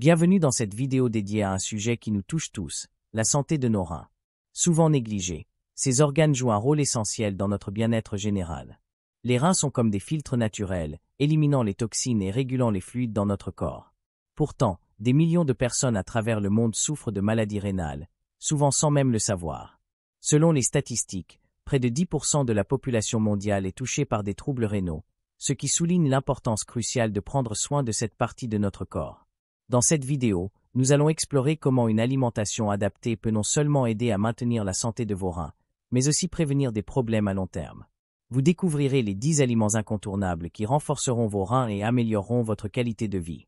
Bienvenue dans cette vidéo dédiée à un sujet qui nous touche tous, la santé de nos reins. Souvent négligés, ces organes jouent un rôle essentiel dans notre bien-être général. Les reins sont comme des filtres naturels, éliminant les toxines et régulant les fluides dans notre corps. Pourtant, des millions de personnes à travers le monde souffrent de maladies rénales, souvent sans même le savoir. Selon les statistiques, près de 10% de la population mondiale est touchée par des troubles rénaux, ce qui souligne l'importance cruciale de prendre soin de cette partie de notre corps. Dans cette vidéo, nous allons explorer comment une alimentation adaptée peut non seulement aider à maintenir la santé de vos reins, mais aussi prévenir des problèmes à long terme. Vous découvrirez les 10 aliments incontournables qui renforceront vos reins et amélioreront votre qualité de vie.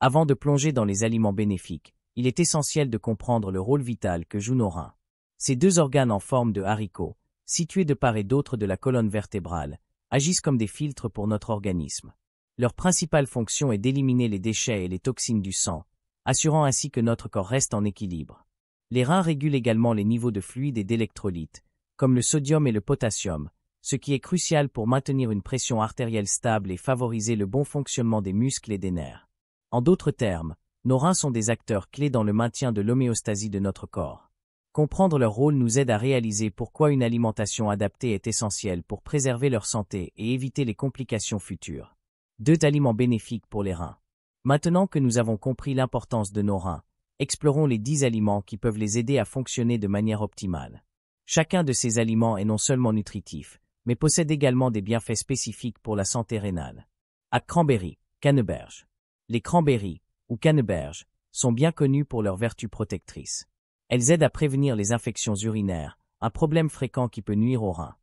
Avant de plonger dans les aliments bénéfiques, il est essentiel de comprendre le rôle vital que jouent nos reins. Ces deux organes en forme de haricots, situés de part et d'autre de la colonne vertébrale, agissent comme des filtres pour notre organisme. Leur principale fonction est d'éliminer les déchets et les toxines du sang, assurant ainsi que notre corps reste en équilibre. Les reins régulent également les niveaux de fluides et d'électrolytes, comme le sodium et le potassium, ce qui est crucial pour maintenir une pression artérielle stable et favoriser le bon fonctionnement des muscles et des nerfs. En d'autres termes, nos reins sont des acteurs clés dans le maintien de l'homéostasie de notre corps. Comprendre leur rôle nous aide à réaliser pourquoi une alimentation adaptée est essentielle pour préserver leur santé et éviter les complications futures. Deux aliments bénéfiques pour les reins. Maintenant que nous avons compris l'importance de nos reins, explorons les 10 aliments qui peuvent les aider à fonctionner de manière optimale. Chacun de ces aliments est non seulement nutritif, mais possède également des bienfaits spécifiques pour la santé rénale. À cranberry, canneberge. Les cranberries, ou canneberges, sont bien connus pour leurs vertus protectrices. Elles aident à prévenir les infections urinaires, un problème fréquent qui peut nuire aux reins.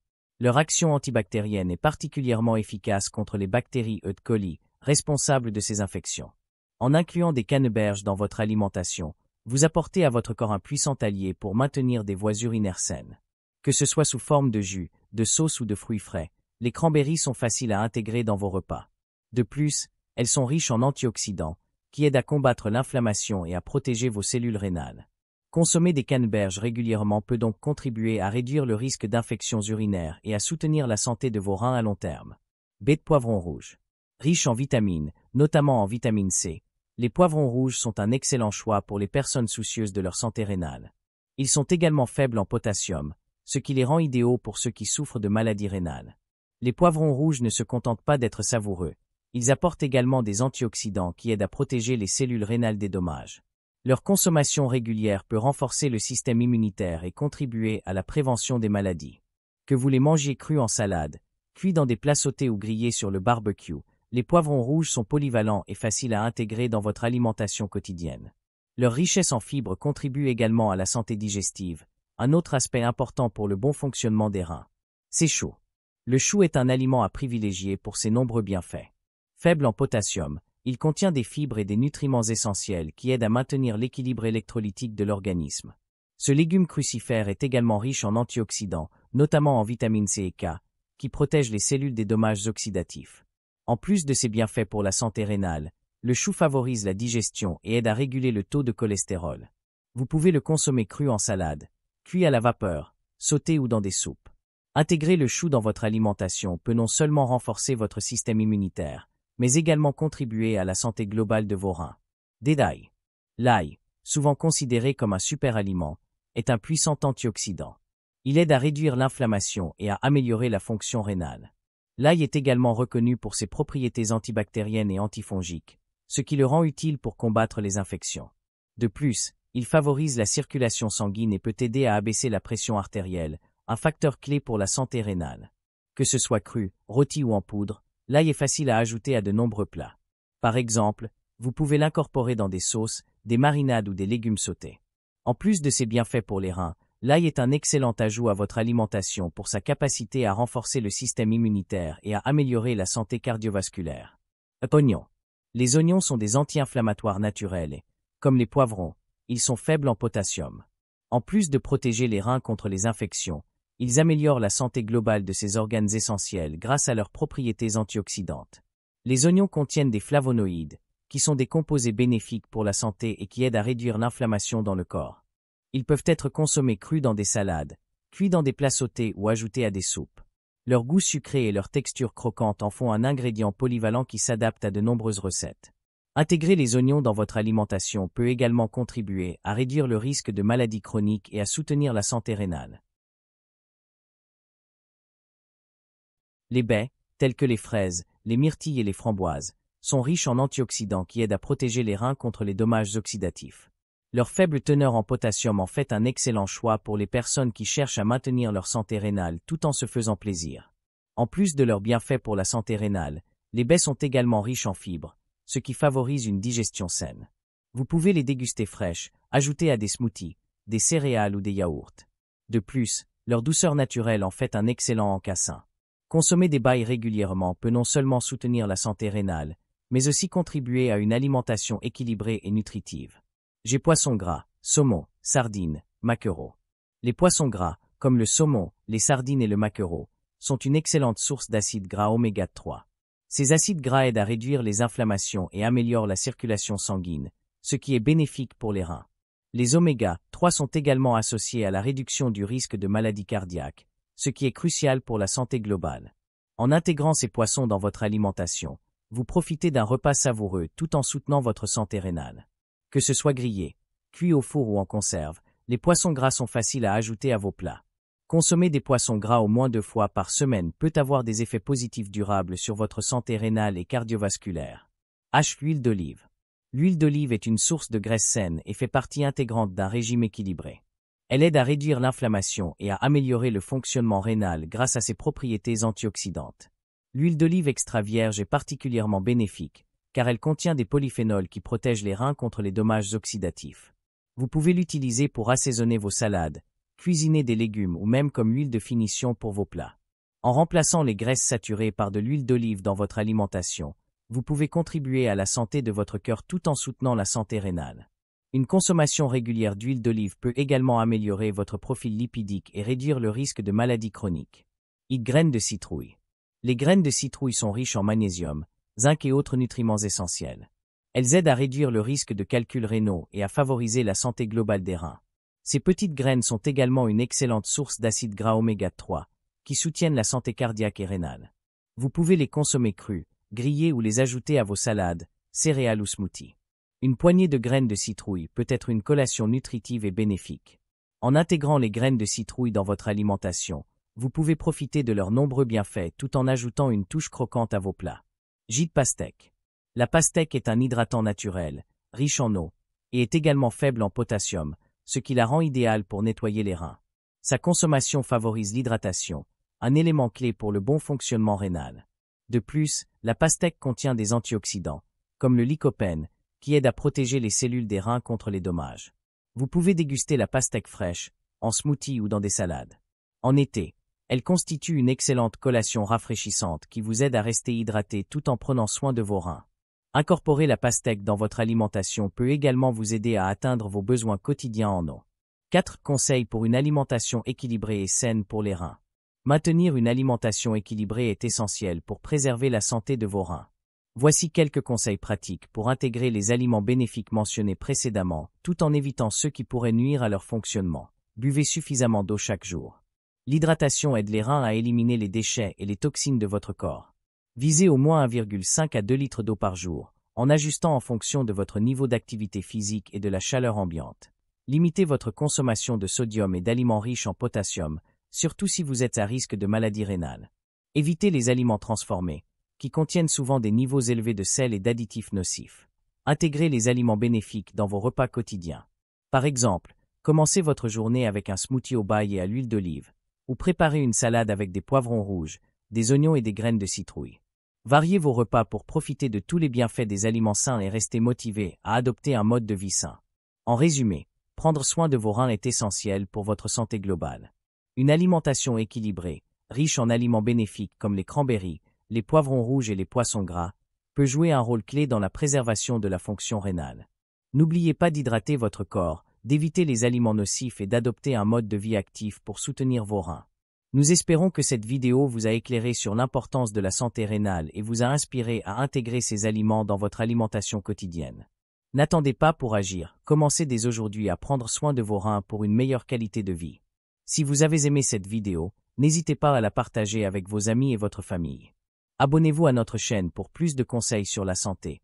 Leur action antibactérienne est particulièrement efficace contre les bactéries E. coli, responsables de ces infections. En incluant des canneberges dans votre alimentation, vous apportez à votre corps un puissant allié pour maintenir des voies urinaires saines. Que ce soit sous forme de jus, de sauce ou de fruits frais, les cranberries sont faciles à intégrer dans vos repas. De plus, elles sont riches en antioxydants, qui aident à combattre l'inflammation et à protéger vos cellules rénales. Consommer des canneberges régulièrement peut donc contribuer à réduire le risque d'infections urinaires et à soutenir la santé de vos reins à long terme. B de poivron rouge. Riche en vitamines, notamment en vitamine C, les poivrons rouges sont un excellent choix pour les personnes soucieuses de leur santé rénale. Ils sont également faibles en potassium, ce qui les rend idéaux pour ceux qui souffrent de maladies rénales. Les poivrons rouges ne se contentent pas d'être savoureux, ils apportent également des antioxydants qui aident à protéger les cellules rénales des dommages. Leur consommation régulière peut renforcer le système immunitaire et contribuer à la prévention des maladies. Que vous les mangiez crus en salade, cuits dans des plats sautés ou grillés sur le barbecue, les poivrons rouges sont polyvalents et faciles à intégrer dans votre alimentation quotidienne. Leur richesse en fibres contribue également à la santé digestive, un autre aspect important pour le bon fonctionnement des reins. C'est chaud. Le chou est un aliment à privilégier pour ses nombreux bienfaits. Faible en potassium, il contient des fibres et des nutriments essentiels qui aident à maintenir l'équilibre électrolytique de l'organisme. Ce légume crucifère est également riche en antioxydants, notamment en vitamine C et K, qui protègent les cellules des dommages oxydatifs. En plus de ses bienfaits pour la santé rénale, le chou favorise la digestion et aide à réguler le taux de cholestérol. Vous pouvez le consommer cru en salade, cuit à la vapeur, sauté ou dans des soupes. Intégrer le chou dans votre alimentation peut non seulement renforcer votre système immunitaire, mais également contribuer à la santé globale de vos reins. Dédaille. L'ail, souvent considéré comme un super-aliment, est un puissant antioxydant. Il aide à réduire l'inflammation et à améliorer la fonction rénale. L'ail est également reconnu pour ses propriétés antibactériennes et antifongiques, ce qui le rend utile pour combattre les infections. De plus, il favorise la circulation sanguine et peut aider à abaisser la pression artérielle, un facteur clé pour la santé rénale. Que ce soit cru, rôti ou en poudre, L'ail est facile à ajouter à de nombreux plats. Par exemple, vous pouvez l'incorporer dans des sauces, des marinades ou des légumes sautés. En plus de ses bienfaits pour les reins, l'ail est un excellent ajout à votre alimentation pour sa capacité à renforcer le système immunitaire et à améliorer la santé cardiovasculaire. Euh, oignons. Les oignons sont des anti-inflammatoires naturels et, comme les poivrons, ils sont faibles en potassium. En plus de protéger les reins contre les infections, ils améliorent la santé globale de ces organes essentiels grâce à leurs propriétés antioxydantes. Les oignons contiennent des flavonoïdes, qui sont des composés bénéfiques pour la santé et qui aident à réduire l'inflammation dans le corps. Ils peuvent être consommés crus dans des salades, cuits dans des plats sautés ou ajoutés à des soupes. Leur goût sucré et leur texture croquante en font un ingrédient polyvalent qui s'adapte à de nombreuses recettes. Intégrer les oignons dans votre alimentation peut également contribuer à réduire le risque de maladies chroniques et à soutenir la santé rénale. Les baies, telles que les fraises, les myrtilles et les framboises, sont riches en antioxydants qui aident à protéger les reins contre les dommages oxydatifs. Leur faible teneur en potassium en fait un excellent choix pour les personnes qui cherchent à maintenir leur santé rénale tout en se faisant plaisir. En plus de leurs bienfaits pour la santé rénale, les baies sont également riches en fibres, ce qui favorise une digestion saine. Vous pouvez les déguster fraîches, ajoutées à des smoothies, des céréales ou des yaourts. De plus, leur douceur naturelle en fait un excellent encassin. Consommer des bails régulièrement peut non seulement soutenir la santé rénale, mais aussi contribuer à une alimentation équilibrée et nutritive. J'ai poissons gras, saumon, sardines, maquereaux. Les poissons gras, comme le saumon, les sardines et le maquereau, sont une excellente source d'acides gras oméga 3. Ces acides gras aident à réduire les inflammations et améliorent la circulation sanguine, ce qui est bénéfique pour les reins. Les oméga 3 sont également associés à la réduction du risque de maladies cardiaques, ce qui est crucial pour la santé globale. En intégrant ces poissons dans votre alimentation, vous profitez d'un repas savoureux tout en soutenant votre santé rénale. Que ce soit grillé, cuit au four ou en conserve, les poissons gras sont faciles à ajouter à vos plats. Consommer des poissons gras au moins deux fois par semaine peut avoir des effets positifs durables sur votre santé rénale et cardiovasculaire. H. L'huile d'olive. L'huile d'olive est une source de graisse saine et fait partie intégrante d'un régime équilibré. Elle aide à réduire l'inflammation et à améliorer le fonctionnement rénal grâce à ses propriétés antioxydantes. L'huile d'olive extra vierge est particulièrement bénéfique, car elle contient des polyphénols qui protègent les reins contre les dommages oxydatifs. Vous pouvez l'utiliser pour assaisonner vos salades, cuisiner des légumes ou même comme huile de finition pour vos plats. En remplaçant les graisses saturées par de l'huile d'olive dans votre alimentation, vous pouvez contribuer à la santé de votre cœur tout en soutenant la santé rénale. Une consommation régulière d'huile d'olive peut également améliorer votre profil lipidique et réduire le risque de maladies chroniques. 8. graines de citrouille. Les graines de citrouille sont riches en magnésium, zinc et autres nutriments essentiels. Elles aident à réduire le risque de calculs rénaux et à favoriser la santé globale des reins. Ces petites graines sont également une excellente source d'acides gras oméga 3, qui soutiennent la santé cardiaque et rénale. Vous pouvez les consommer crues, grillées ou les ajouter à vos salades, céréales ou smoothies. Une poignée de graines de citrouille peut être une collation nutritive et bénéfique. En intégrant les graines de citrouille dans votre alimentation, vous pouvez profiter de leurs nombreux bienfaits tout en ajoutant une touche croquante à vos plats. Gite pastèque. La pastèque est un hydratant naturel, riche en eau, et est également faible en potassium, ce qui la rend idéale pour nettoyer les reins. Sa consommation favorise l'hydratation, un élément clé pour le bon fonctionnement rénal. De plus, la pastèque contient des antioxydants, comme le lycopène, qui aide à protéger les cellules des reins contre les dommages. Vous pouvez déguster la pastèque fraîche, en smoothie ou dans des salades. En été, elle constitue une excellente collation rafraîchissante qui vous aide à rester hydraté tout en prenant soin de vos reins. Incorporer la pastèque dans votre alimentation peut également vous aider à atteindre vos besoins quotidiens en eau. 4 conseils pour une alimentation équilibrée et saine pour les reins. Maintenir une alimentation équilibrée est essentiel pour préserver la santé de vos reins. Voici quelques conseils pratiques pour intégrer les aliments bénéfiques mentionnés précédemment, tout en évitant ceux qui pourraient nuire à leur fonctionnement. Buvez suffisamment d'eau chaque jour. L'hydratation aide les reins à éliminer les déchets et les toxines de votre corps. Visez au moins 1,5 à 2 litres d'eau par jour, en ajustant en fonction de votre niveau d'activité physique et de la chaleur ambiante. Limitez votre consommation de sodium et d'aliments riches en potassium, surtout si vous êtes à risque de maladie rénale. Évitez les aliments transformés, qui contiennent souvent des niveaux élevés de sel et d'additifs nocifs. Intégrez les aliments bénéfiques dans vos repas quotidiens. Par exemple, commencez votre journée avec un smoothie au bail et à l'huile d'olive, ou préparez une salade avec des poivrons rouges, des oignons et des graines de citrouille. Variez vos repas pour profiter de tous les bienfaits des aliments sains et rester motivé à adopter un mode de vie sain. En résumé, prendre soin de vos reins est essentiel pour votre santé globale. Une alimentation équilibrée, riche en aliments bénéfiques comme les cranberries, les poivrons rouges et les poissons gras, peut jouer un rôle clé dans la préservation de la fonction rénale. N'oubliez pas d'hydrater votre corps, d'éviter les aliments nocifs et d'adopter un mode de vie actif pour soutenir vos reins. Nous espérons que cette vidéo vous a éclairé sur l'importance de la santé rénale et vous a inspiré à intégrer ces aliments dans votre alimentation quotidienne. N'attendez pas pour agir, commencez dès aujourd'hui à prendre soin de vos reins pour une meilleure qualité de vie. Si vous avez aimé cette vidéo, n'hésitez pas à la partager avec vos amis et votre famille. Abonnez-vous à notre chaîne pour plus de conseils sur la santé.